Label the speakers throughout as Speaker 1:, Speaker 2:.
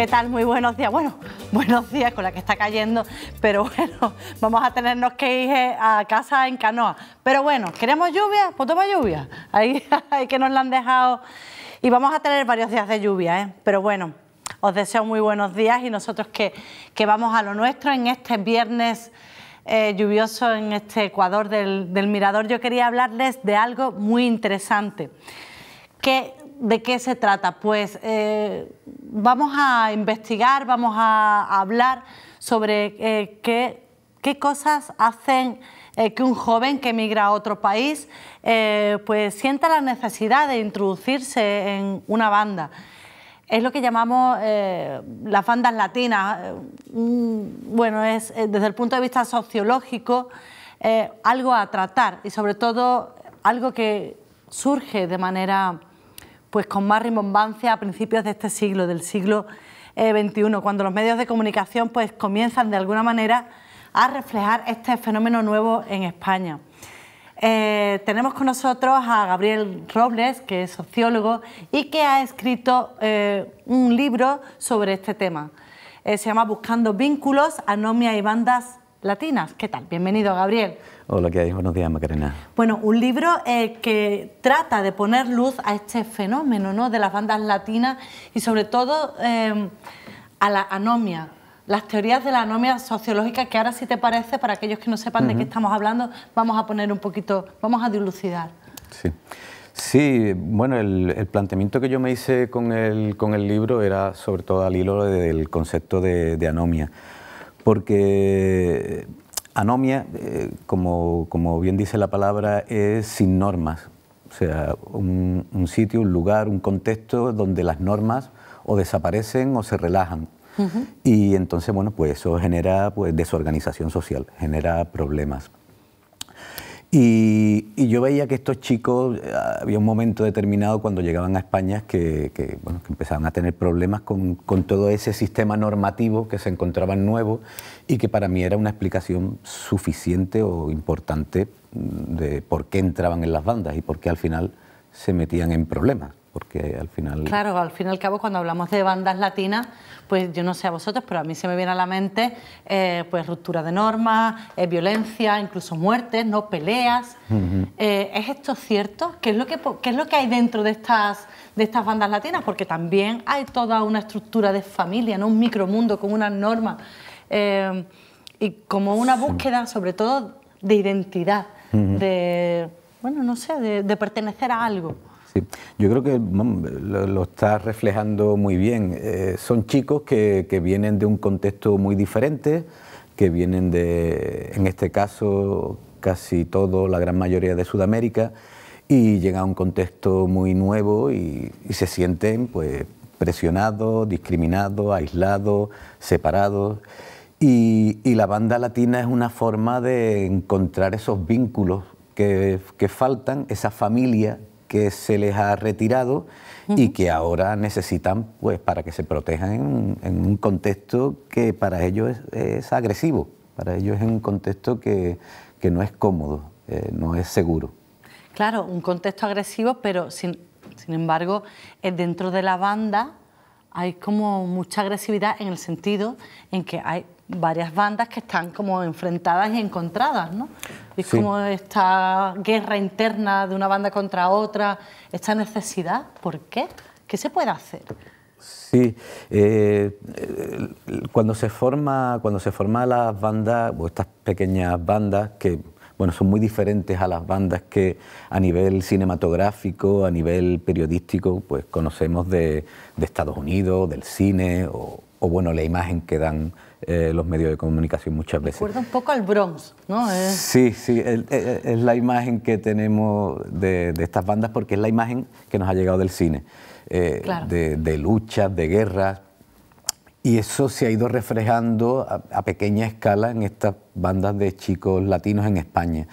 Speaker 1: ¿Qué tal? Muy buenos días. Bueno, buenos días con la que está cayendo, pero bueno, vamos a tenernos que ir eh, a casa en canoa. Pero bueno, ¿queremos lluvia? Pues toma lluvia. Ahí, hay que nos la han dejado. Y vamos a tener varios días de lluvia, ¿eh? Pero bueno, os deseo muy buenos días y nosotros que, vamos a lo nuestro en este viernes. Eh, lluvioso en este Ecuador del, Mirador, yo quería hablarles de algo muy interesante, que ¿De qué se trata? Pues eh, vamos a investigar, vamos a, hablar sobre eh, qué, cosas hacen eh, que un joven que emigra a otro país pues sienta la necesidad de introducirse en una banda. Es lo que llamamos las bandas latinas. Bueno, es desde el punto de vista sociológico algo a tratar y sobre todo algo que surge de manera pues con más rimbombancia a principios de este siglo, del siglo XXI, eh, cuando los medios de comunicación pues comienzan de alguna manera a reflejar este fenómeno nuevo en España. Eh, tenemos con nosotros a Gabriel Robles, que es sociólogo y que ha escrito eh, un libro sobre este tema. se llama Buscando vínculos, anomia y bandas latinas. ¿Qué tal? Bienvenido, Gabriel.
Speaker 2: Hola, ¿qué hay? Buenos días, Macarena.
Speaker 1: Bueno, un libro eh, que trata de poner luz a este fenómeno ¿no? de las bandas latinas y sobre todo eh, a la anomia, las teorías de la anomia sociológica, que ahora si te parece, para aquellos que no sepan de qué estamos hablando, vamos a poner un poquito, vamos a dilucidar.
Speaker 2: Sí. bueno, el, planteamiento que yo me hice con el, libro era sobre todo al hilo del concepto de anomia porque eh, anomia, eh, como, bien dice la palabra, es sin normas. O sea, un, sitio, un lugar, un contexto donde las normas o desaparecen o se relajan. Y entonces, bueno, pues eso genera pues, desorganización social, genera problemas. Y, yo veía que estos chicos, eh, había un momento determinado cuando llegaban a España que, que, empezaban a tener problemas con, con, todo ese sistema normativo que se encontraban nuevo y que para mí era una explicación suficiente o importante de por qué entraban en las bandas y por qué al final se metían en problemas al final... Claro,
Speaker 1: al fin y al cabo cuando hablamos de bandas latinas, pues yo no sé a vosotros, pero a mí se me viene a la mente eh, pues ruptura de normas, eh, violencia, incluso muertes, no peleas. Eh, ¿Es esto cierto? ¿Qué es lo que, es lo que hay dentro de estas, de estas bandas latinas? Porque también hay toda una estructura de familia, ¿no? un micromundo con unas normas y como una búsqueda sobre todo de identidad, de, bueno, no sé, de pertenecer a algo
Speaker 2: yo creo que mm, lo, lo, está reflejando muy bien. Eh, son chicos que, vienen de un contexto muy diferente, que vienen de, en este caso, casi todo, la gran mayoría de Sudamérica, y llegan a un contexto muy nuevo y, se sienten pues, presionados, discriminados, aislados, separados. Y, la banda latina es una forma de encontrar esos vínculos que, que faltan, esa familia que se les ha retirado y que ahora necesitan pues para que se protejan en, un contexto que para ellos es, agresivo, para ellos es un contexto que, que no es cómodo, eh, no es seguro.
Speaker 1: Claro, un contexto agresivo, pero sin, sin embargo, eh, dentro de la banda hay como mucha agresividad en el sentido en que hay varias bandas que están como enfrentadas y encontradas, ¿no? Y como esta guerra interna de una banda contra otra, esta necesidad, ¿por qué? ¿Qué se puede hacer?
Speaker 2: Sí, eh, cuando se forma, cuando se forma las bandas, o estas pequeñas bandas que bueno, son muy diferentes a las bandas que a nivel cinematográfico, a nivel periodístico, pues conocemos de, Estados Unidos, del cine, o, o bueno, la imagen que dan eh, los medios de comunicación muchas veces. Recuerda
Speaker 1: un poco al Bronx, ¿no? Sí,
Speaker 2: sí, es la imagen que tenemos de, estas bandas porque es la imagen que nos ha llegado del cine, eh, de, luchas, de guerras, y eso se ha ido reflejando a pequeña escala en estas bandas de chicos latinos en España,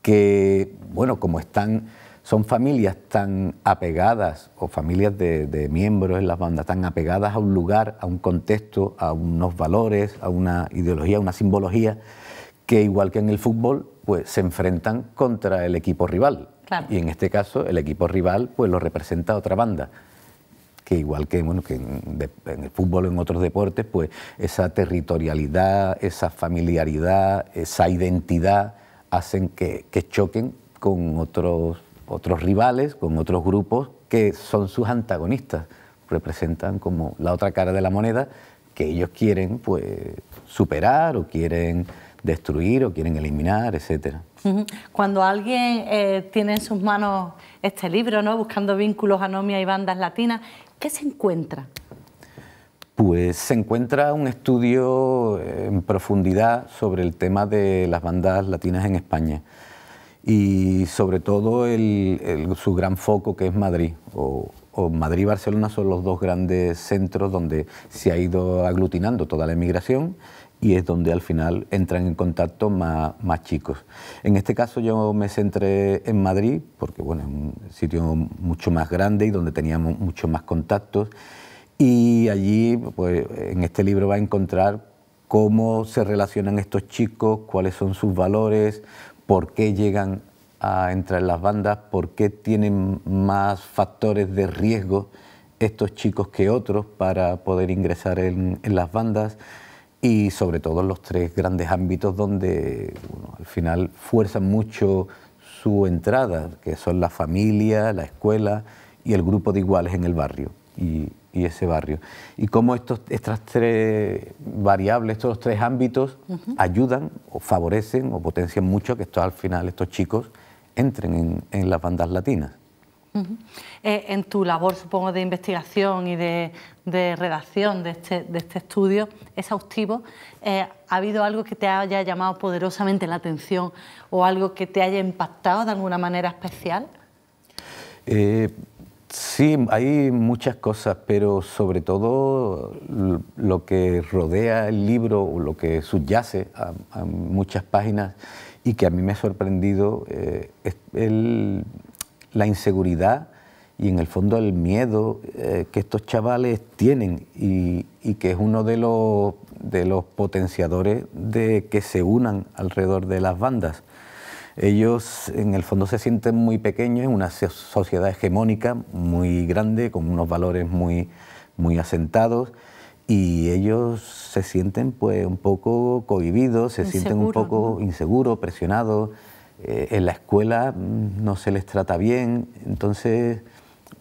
Speaker 2: que, bueno, como están son familias tan apegadas o familias de, miembros en las bandas tan apegadas a un lugar, a un contexto, a unos valores, a una ideología, a una simbología, que igual que en el fútbol, pues se enfrentan contra el equipo rival. Y en este caso el equipo rival pues lo representa otra banda que igual que, bueno, que en, el fútbol o en otros deportes, pues esa territorialidad, esa familiaridad, esa identidad hacen que, que choquen con otros otros rivales, con otros grupos que son sus antagonistas, representan como la otra cara de la moneda que ellos quieren pues, superar o quieren destruir o quieren eliminar, etcétera.
Speaker 1: Cuando alguien eh, tiene en sus manos este libro, ¿no? buscando vínculos a y bandas latinas, ¿qué se encuentra?
Speaker 2: Pues se encuentra un estudio eh, en profundidad sobre el tema de las bandas latinas en España y sobre todo su gran foco que es Madrid. O, Madrid y Barcelona son los dos grandes centros donde se ha ido aglutinando toda la emigración y es donde al final entran en contacto más, chicos. En este caso yo me centré en Madrid, porque bueno, es un sitio mucho más grande y donde teníamos muchos más contactos, y allí pues, en este libro va a encontrar cómo se relacionan estos chicos, cuáles son sus valores, por qué llegan a entrar en las bandas, por qué tienen más factores de riesgo estos chicos que otros para poder ingresar en, las bandas y sobre todo los tres grandes ámbitos donde al final fuerzan mucho su entrada, que son la familia, la escuela y el grupo de iguales en el barrio y, ese barrio. Y cómo estos, estas tres variables, estos tres ámbitos ayudan o favorecen o potencian mucho que esto al final estos chicos entren en, las bandas latinas.
Speaker 1: Eh, en tu labor, supongo, de investigación y de, redacción este, de este, estudio exhaustivo, eh, ¿ha habido algo que te haya llamado poderosamente la atención o algo que te haya impactado de alguna manera especial?
Speaker 2: Eh, Sí, hay muchas cosas, pero sobre todo lo que rodea el libro o lo que subyace a, muchas páginas y que a mí me ha sorprendido eh, es la inseguridad y en el fondo el miedo eh, que estos chavales tienen y, que es uno de los potenciadores de que se unan alrededor de las bandas. Ellos en el fondo se sienten muy pequeños en una sociedad hegemónica muy grande, con unos valores muy, muy asentados y ellos se sienten pues un poco cohibidos, se sienten un poco inseguros, presionados, eh, en la escuela mm, no se les trata bien, entonces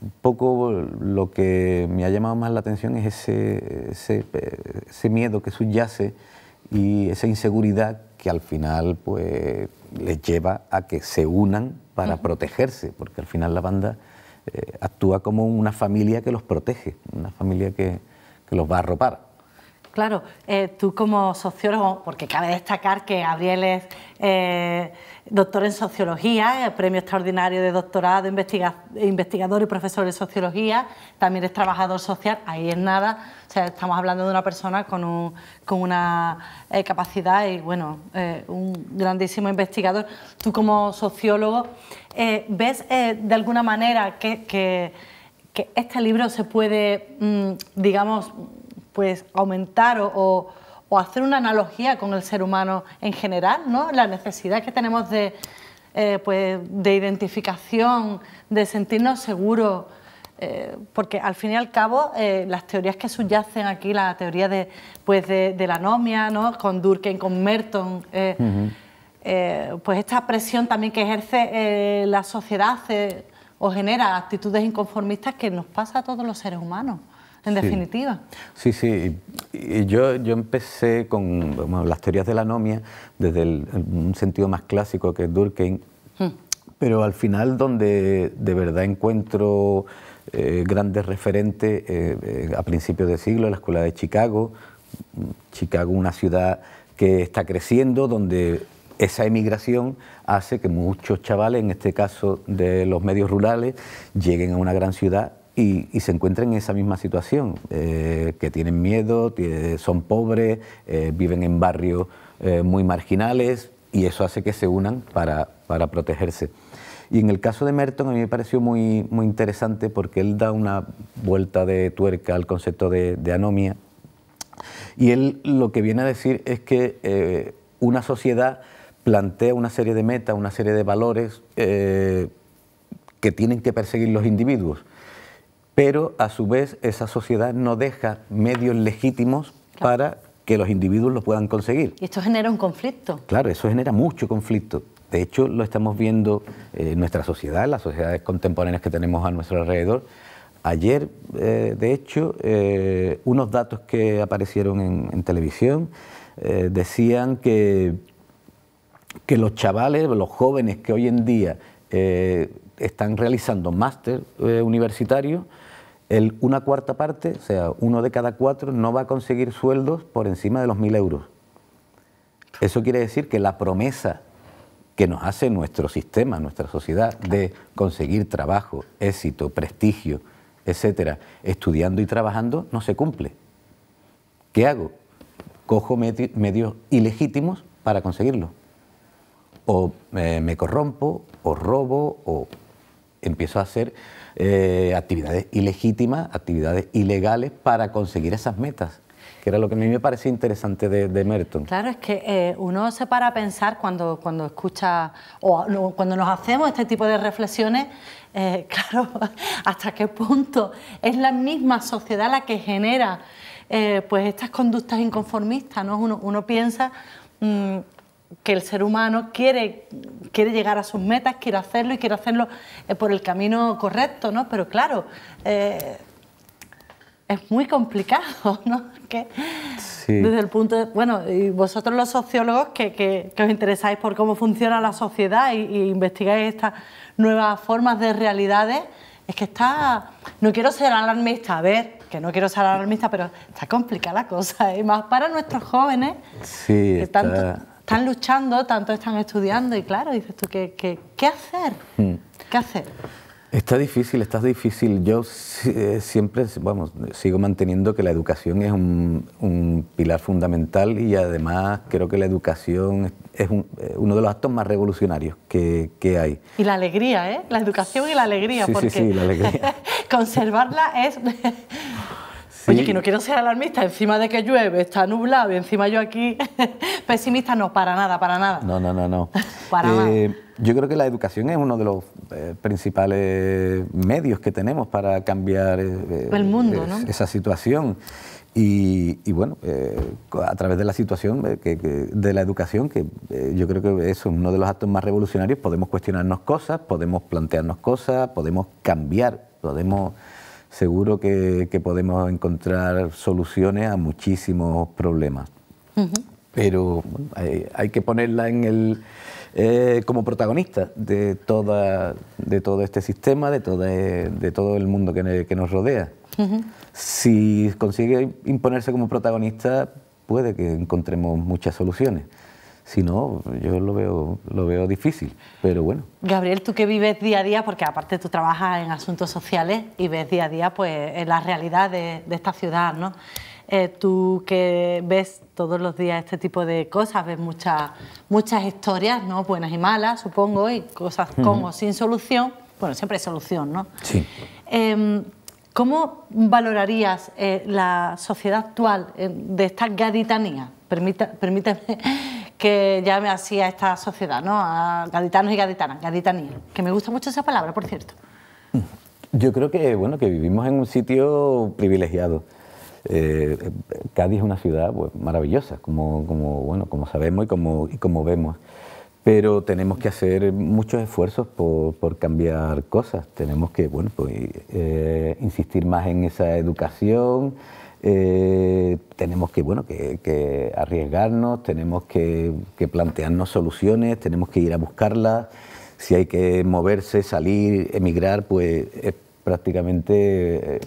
Speaker 2: un poco lo que me ha llamado más la atención es ese, ese eh, miedo que subyace y esa inseguridad que al final pues, les lleva a que se unan para protegerse, porque al final la banda eh, actúa como una familia que los protege, una familia que, que los va a arropar.
Speaker 1: Claro, eh, tú como sociólogo, porque cabe destacar que Gabriel es eh, doctor en sociología, el eh, premio extraordinario de doctorado, investigador y profesor de sociología, también es trabajador social, ahí es nada, o sea, estamos hablando de una persona con, una capacidad y, bueno, un grandísimo investigador. Tú como sociólogo, ¿ves de alguna manera que, este libro se puede, mm, digamos, pues aumentar o, hacer una analogía con el ser humano en general, ¿no? La necesidad que tenemos de, eh, pues, identificación, de sentirnos seguros, eh, porque al fin y al cabo eh, las teorías que subyacen aquí, la teoría de, pues, de, la anomia, ¿no? Con Durkheim, con Merton. pues esta presión también que ejerce la sociedad o genera actitudes inconformistas que nos pasa a todos los seres humanos en definitiva.
Speaker 2: Sí, sí. Y yo, yo empecé con las teorías de la anomia desde un sentido más clásico que es Durkheim, hmm. pero al final donde de verdad encuentro eh, grandes referentes eh, eh, a principios de siglo, la Escuela de Chicago, Chicago una ciudad que está creciendo, donde esa emigración hace que muchos chavales, en este caso de los medios rurales, lleguen a una gran ciudad y, se encuentran en esa misma situación, eh, que tienen miedo, son pobres, eh, viven en barrios eh, muy marginales y eso hace que se unan para, para, protegerse. Y en el caso de Merton a mí me pareció muy, muy interesante porque él da una vuelta de tuerca al concepto de, de anomia y él lo que viene a decir es que una sociedad plantea una serie de metas, una serie de valores que tienen que perseguir los individuos pero a su vez esa sociedad no deja medios legítimos para que los individuos los puedan conseguir.
Speaker 1: Y esto genera un conflicto.
Speaker 2: Claro, eso genera mucho conflicto. De hecho, lo estamos viendo eh, en nuestra sociedad, las sociedades contemporáneas que tenemos a nuestro alrededor. Ayer, eh, de hecho, eh, unos datos que aparecieron en, televisión decían que, que los chavales, los jóvenes que hoy en día están realizando máster universitario, una cuarta parte, o sea, uno de cada cuatro, no va a conseguir sueldos por encima de los mil euros. Eso quiere decir que la promesa que nos hace nuestro sistema, nuestra sociedad, de conseguir trabajo, éxito, prestigio, etcétera, estudiando y trabajando, no se cumple. ¿Qué hago? Cojo medios ilegítimos para conseguirlo. O eh, me corrompo, o robo, o empiezo a hacer eh, actividades ilegítimas, actividades ilegales para conseguir esas metas que era lo que a mí me parecía interesante de, Merton.
Speaker 1: Claro, es que eh, uno se para a pensar cuando, cuando escucha o cuando nos hacemos este tipo de reflexiones, eh, claro, hasta qué punto es la misma sociedad la que genera pues estas conductas inconformistas, ¿no? Uno, piensa mm, que el ser humano quiere, quiere llegar a sus metas, quiere hacerlo y quiere hacerlo eh, por el camino correcto, ¿no? Pero claro, eh, es muy complicado, ¿no? Que Desde el punto de, bueno, y vosotros los sociólogos que, os interesáis por cómo funciona la sociedad y, investigáis estas nuevas formas de realidades, es que está, no quiero ser alarmista, a ver, que no quiero ser alarmista, pero está complicada la cosa, ¿eh? más para nuestros jóvenes.
Speaker 2: Sí, tanto,
Speaker 1: están luchando, tanto están estudiando y claro, dices tú, ¿qué, qué, hacer? Hmm. ¿Qué hacer?
Speaker 2: Está difícil, está difícil. Yo eh, siempre, vamos, sigo manteniendo que la educación es un, pilar fundamental y además creo que la educación es eh, uno de los actos más revolucionarios que, hay.
Speaker 1: Y la alegría, ¿eh? La educación y la alegría. porque la alegría. conservarla es Oye, que no quiero ser alarmista, encima de que llueve, está nublado y encima yo aquí pesimista, no, para nada, para nada.
Speaker 2: No, no, no, no.
Speaker 1: para eh,
Speaker 2: Yo creo que la educación es uno de los eh, principales medios que tenemos para cambiar eh, el mundo, ¿no? esa situación. Y, bueno, a través de la situación, de la educación, que yo creo que eso es uno de los actos más revolucionarios, podemos cuestionarnos cosas, podemos plantearnos cosas, podemos cambiar, podemos seguro que, podemos encontrar soluciones a muchísimos problemas. Pero hay, que ponerla en eh, como protagonista de, toda, de todo este sistema, de, todo el mundo que, nos rodea. Si consigue imponerse como protagonista, puede que encontremos muchas soluciones. Si no, yo lo veo, lo veo difícil, pero bueno.
Speaker 1: Gabriel, tú que vives día a día, porque aparte tú trabajas en asuntos sociales y ves día a día pues, la realidad de, esta ciudad, ¿no? Eh, tú que ves todos los días este tipo de cosas, ves muchas, muchas historias, ¿no? Buenas y malas, supongo, y cosas como sin solución. Bueno, siempre hay solución, ¿no? Sí. Em, ¿Cómo valorarías eh, la sociedad actual eh, de esta gaditanía? Permita, permíteme que ya me hacía esta sociedad, ¿no? A gaditanos y gaditanas, gaditanía, que me gusta mucho esa palabra, por cierto.
Speaker 2: Mm. Yo creo que, bueno, que vivimos en un sitio privilegiado. Eh, Cádiz es una ciudad pues, maravillosa, como, como, bueno, como sabemos y como, vemos pero tenemos que hacer muchos esfuerzos por, cambiar cosas. Tenemos que bueno, pues, eh, insistir más en esa educación, eh, tenemos que, bueno, que, arriesgarnos, tenemos que, plantearnos soluciones, tenemos que ir a buscarlas. Si hay que moverse, salir, emigrar, pues es prácticamente eh,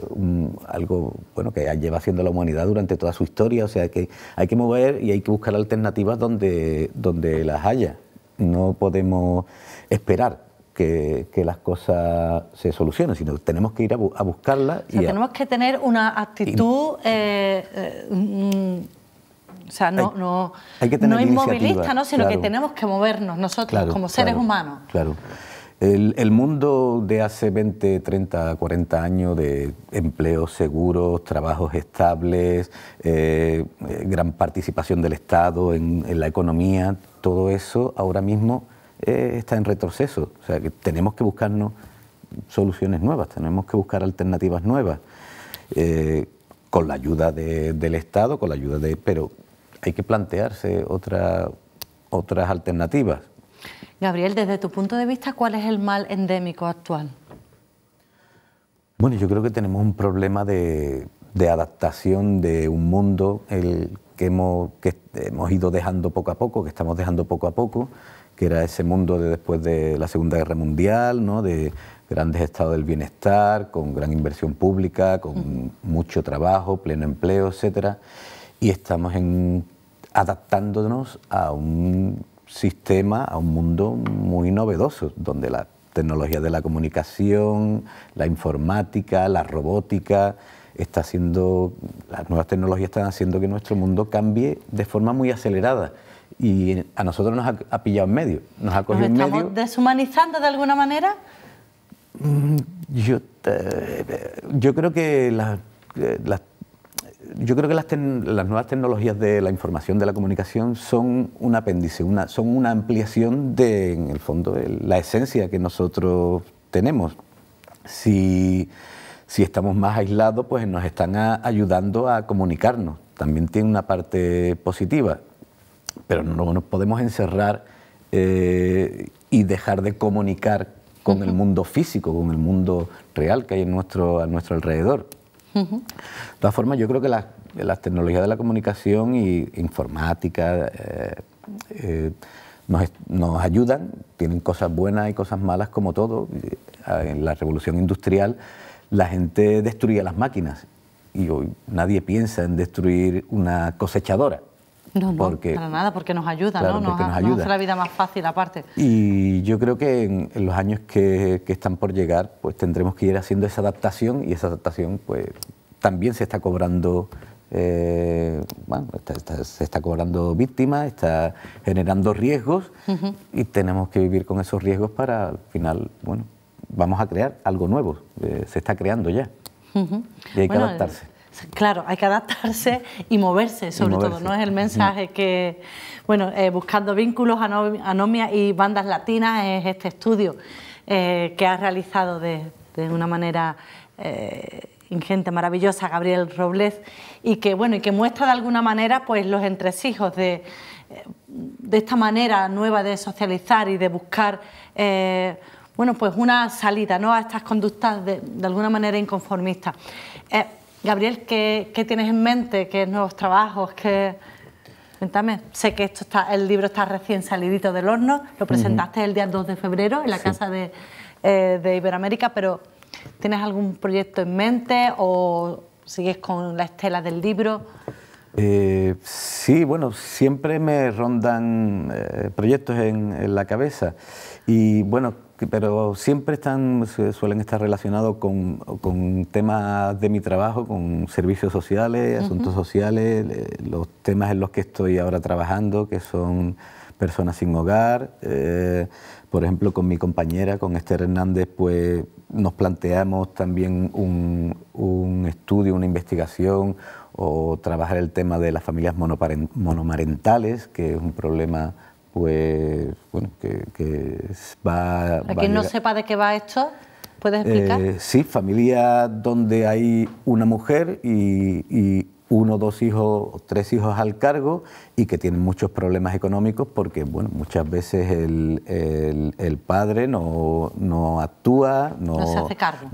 Speaker 2: algo bueno que lleva haciendo la humanidad durante toda su historia. O sea que hay que mover y hay que buscar alternativas donde, donde las haya. No podemos esperar que, las cosas se solucionen, sino que tenemos que ir a, buscarlas. tenemos
Speaker 1: que tener una actitud... Eh, eh, o sea, no, no, inmovilista, sino que tenemos que movernos nosotros como seres humanos.
Speaker 2: Claro. El, mundo de hace 20, 30, 40 años de empleos seguros, trabajos estables, eh, gran participación del Estado en la economía, todo eso ahora mismo eh, está en retroceso. O sea, que tenemos que buscarnos soluciones nuevas, tenemos que buscar alternativas nuevas, eh, con la ayuda del Estado, con la ayuda de... Pero hay que plantearse otras alternativas.
Speaker 1: Gabriel, desde tu punto de vista, ¿cuál es el mal endémico actual?
Speaker 2: Bueno, yo creo que tenemos un problema de, adaptación de un mundo que, que hemos ido dejando poco a poco, que estamos dejando poco a poco, que era ese mundo de después de la Segunda Guerra Mundial, ¿no? de grandes estados del bienestar, con gran inversión pública, con mucho trabajo, pleno empleo, etc. Y estamos en, adaptándonos a un sistema, a un mundo muy novedoso, donde la tecnología de la comunicación, la informática, la robótica, está haciendo, las nuevas tecnologías están haciendo que nuestro mundo cambie de forma muy acelerada y a nosotros nos ha, pillado en medio. Nos ha cogido estamos
Speaker 1: deshumanizando de alguna manera?
Speaker 2: Mm, eh, yo, creo que las, eh, las, nuevas tecnologías de la información, de la comunicación, son un apéndice, una, son una ampliación de, en el fondo, la esencia que nosotros tenemos. Si, estamos más aislados, pues nos están ayudando a comunicarnos. También tiene una parte positiva pero no nos podemos encerrar eh, y dejar de comunicar con el mundo físico, con el mundo real que hay en nuestro, a nuestro alrededor. De todas formas, yo creo que las, tecnologías de la comunicación y informática eh, eh, nos, nos, ayudan, tienen cosas buenas y cosas malas como todo. En la revolución industrial la gente destruía las máquinas y hoy nadie piensa en destruir una cosechadora.
Speaker 1: No, no, porque, para nada, porque nos ayuda, ¿no? Nos, hace la vida más fácil aparte.
Speaker 2: Y yo creo que en, los años que, que, están por llegar, pues tendremos que ir haciendo esa adaptación y esa adaptación, pues también se está cobrando. Eh, bueno, está, se está cobrando víctimas, está generando riesgos y tenemos que vivir con esos riesgos para al final, bueno, vamos a crear algo nuevo, eh, se está creando ya y hay que adaptarse.
Speaker 1: Claro, hay que adaptarse y moverse, sobre todo, ¿no? Es el mensaje que, bueno, eh, buscando vínculos, anomia y bandas latinas es este estudio eh, que ha realizado de, una manera eh, ingente, maravillosa, Gabriel Robles, y que, bueno, y que muestra de alguna manera pues los entresijos de, de esta manera nueva de socializar y de buscar bueno, pues una salida ¿no? a estas conductas de, alguna manera inconformistas. Gabriel, ¿qué, tienes en mente? ¿Qué nuevos trabajos? ¿Qué... Cuéntame, sé que esto está, el libro está recién salidito del horno, lo presentaste el día 2 de febrero en la Casa eh, de, Iberoamérica, pero ¿tienes algún proyecto en mente o sigues con la estela del libro?
Speaker 2: Eh, sí, bueno, siempre me rondan eh, proyectos en, en la cabeza y bueno, pero siempre están, suelen estar relacionados con, con, temas de mi trabajo, con servicios sociales, asuntos sociales, los temas en los que estoy ahora trabajando, que son personas sin hogar. Eh, por ejemplo, con mi compañera, con Esther Hernández, pues nos planteamos también un, estudio, una investigación o trabajar el tema de las familias monomarentales, que es un problema pues bueno, que, va... Para quien no sepa
Speaker 1: de qué va esto, ¿puedes explicar?
Speaker 2: Eh, sí, familia donde hay una mujer y uno, dos hijos, o tres hijos al cargo y que tienen muchos problemas económicos porque bueno, muchas veces el, el, padre no, actúa, no, no,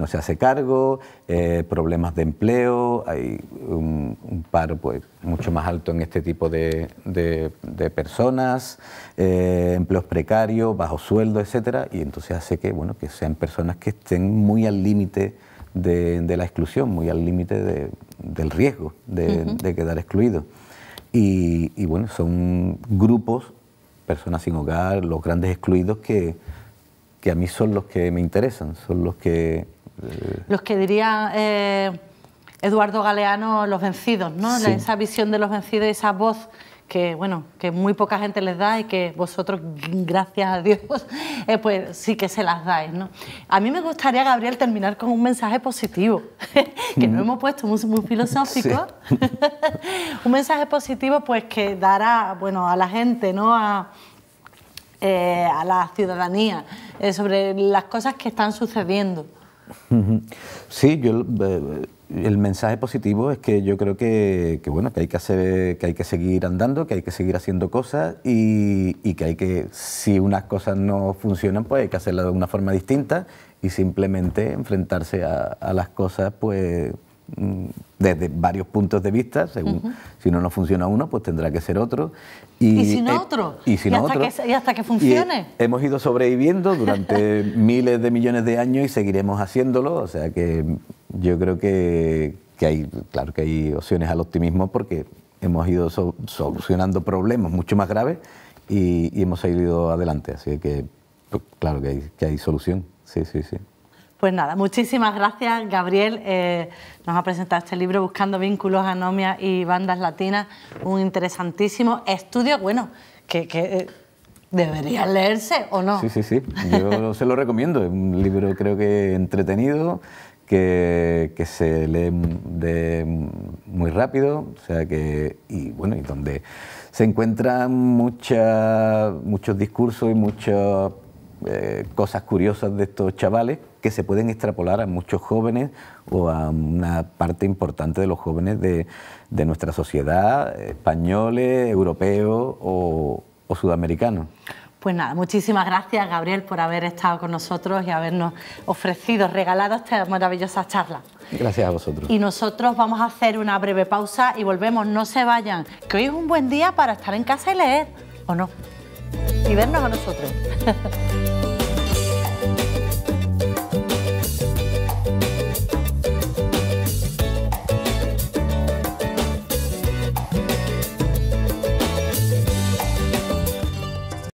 Speaker 2: se hace cargo, eh, problemas de empleo, hay un, paro pues, mucho más alto en este tipo de, de, personas, eh, empleos precarios, bajo sueldo, etcétera, y entonces hace que, bueno, que sean personas que estén muy al límite de, la exclusión, muy al límite del riesgo de, quedar excluido. Y, bueno, son grupos, personas sin hogar, los grandes excluidos que, que a mí son los que me interesan, son los que... Eh,
Speaker 1: los que diría eh, Eduardo Galeano, los vencidos, ¿no? Esa visión de los vencidos, esa voz que bueno, que muy poca gente les da y que vosotros, gracias a Dios, eh, pues sí que se las dais, A mí me gustaría, Gabriel, terminar con un mensaje positivo, que no mm. hemos puesto muy, filosófico, un mensaje positivo pues que dará, bueno, a la gente, ¿no? A, eh, la ciudadanía, eh, sobre las cosas que están sucediendo.
Speaker 2: Sí, yo eh, eh, el mensaje positivo es que yo creo que, bueno que hay que hacer que hay que seguir andando, que hay que seguir haciendo cosas y, que hay que si unas cosas no funcionan pues hay que hacerlas de una forma distinta y simplemente enfrentarse a, a las cosas pues Mm, desde varios puntos de vista, según si no nos funciona uno, pues tendrá que ser otro. Y, si no eh, otro. Y,
Speaker 1: hasta, Que, funcione.
Speaker 2: hemos ido sobreviviendo durante miles de millones de años y seguiremos haciéndolo, o sea que yo creo que, hay, claro que hay opciones al optimismo porque hemos ido solucionando problemas mucho más graves y, hemos seguido adelante, así que pues, claro que que hay solución, sí, sí, sí.
Speaker 1: Pues nada, muchísimas gracias Gabriel. Eh, nos ha presentado este libro Buscando vínculos, anomias y bandas latinas. Un interesantísimo estudio, bueno, que, eh, debería leerse o no. Sí,
Speaker 2: sí, sí. Yo se lo recomiendo. Es un libro creo que entretenido, que, se lee de muy rápido, o sea que y bueno y donde se encuentran muchos discursos y muchos eh, cosas curiosas de estos chavales que se pueden extrapolar a muchos jóvenes o a una parte importante de los jóvenes de, nuestra sociedad, españoles, europeos o, o sudamericanos.
Speaker 1: Pues nada, muchísimas gracias Gabriel por haber estado con nosotros y habernos ofrecido, regalado esta maravillosa charla.
Speaker 2: Gracias a vosotros. Y
Speaker 1: nosotros vamos a hacer una breve pausa y volvemos, no se vayan, que hoy es un buen día para estar en casa y leer, ¿o no? y vernos a nosotros.